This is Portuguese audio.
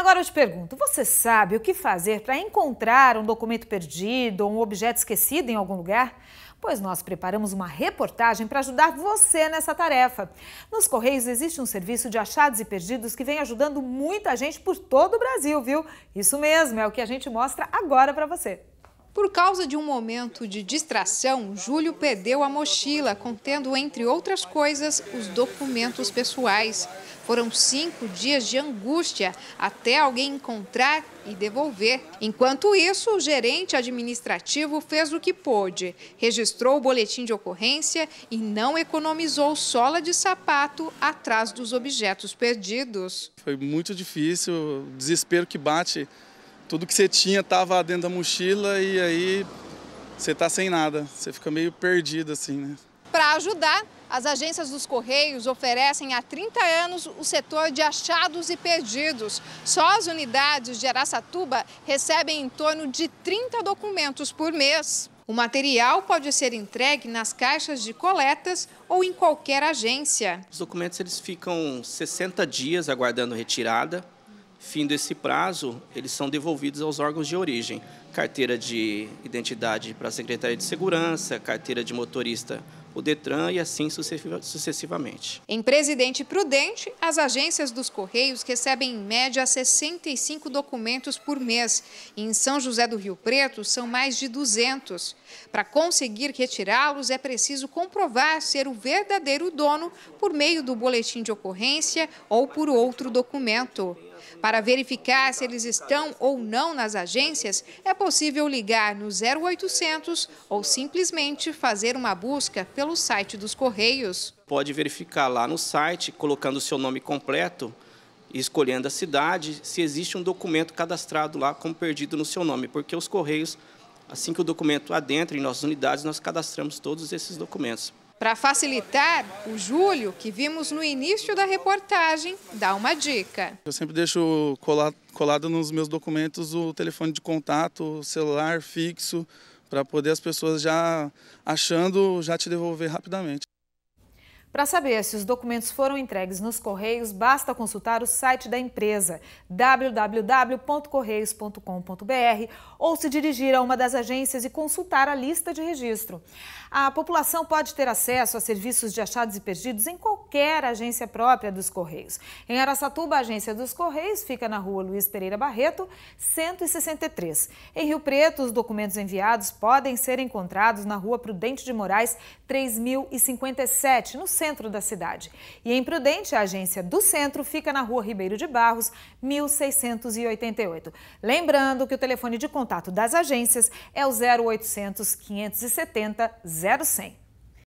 Agora eu te pergunto, você sabe o que fazer para encontrar um documento perdido ou um objeto esquecido em algum lugar? Pois nós preparamos uma reportagem para ajudar você nessa tarefa. Nos Correios existe um serviço de achados e perdidos que vem ajudando muita gente por todo o Brasil, viu? Isso mesmo, é o que a gente mostra agora para você. Por causa de um momento de distração, Júlio perdeu a mochila, contendo, entre outras coisas, os documentos pessoais. Foram cinco dias de angústia até alguém encontrar e devolver. Enquanto isso, o gerente administrativo fez o que pôde, registrou o boletim de ocorrência e não economizou sola de sapato atrás dos objetos perdidos. Foi muito difícil, o desespero que bate tudo que você tinha estava dentro da mochila e aí você tá sem nada, você fica meio perdido assim, né? Para ajudar, as agências dos Correios oferecem há 30 anos o setor de achados e perdidos. Só as unidades de Araçatuba recebem em torno de 30 documentos por mês. O material pode ser entregue nas caixas de coletas ou em qualquer agência. Os documentos eles ficam 60 dias aguardando retirada. Fim desse prazo, eles são devolvidos aos órgãos de origem. Carteira de identidade para a Secretaria de Segurança, carteira de motorista o DETRAN e assim sucessivamente. Em Presidente Prudente, as agências dos Correios recebem em média 65 documentos por mês e em São José do Rio Preto são mais de 200. Para conseguir retirá-los é preciso comprovar ser o verdadeiro dono por meio do boletim de ocorrência ou por outro documento. Para verificar se eles estão ou não nas agências, é possível ligar no 0800 ou simplesmente fazer uma busca pelo site dos Correios. Pode verificar lá no site, colocando o seu nome completo, escolhendo a cidade, se existe um documento cadastrado lá como perdido no seu nome, porque os Correios, assim que o documento adentra em nossas unidades, nós cadastramos todos esses documentos. Para facilitar, o Júlio, que vimos no início da reportagem, dá uma dica. Eu sempre deixo colado nos meus documentos o telefone de contato, celular fixo, para poder as pessoas já achando, já te devolver rapidamente. Para saber se os documentos foram entregues nos Correios, basta consultar o site da empresa www.correios.com.br ou se dirigir a uma das agências e consultar a lista de registro. A população pode ter acesso a serviços de achados e perdidos em qualquer qualquer agência própria dos Correios. Em Araçatuba, a agência dos Correios fica na rua Luiz Pereira Barreto, 163. Em Rio Preto, os documentos enviados podem ser encontrados na rua Prudente de Moraes, 3057, no centro da cidade. E em Prudente, a agência do centro fica na rua Ribeiro de Barros, 1688. Lembrando que o telefone de contato das agências é o 0800 570 0100.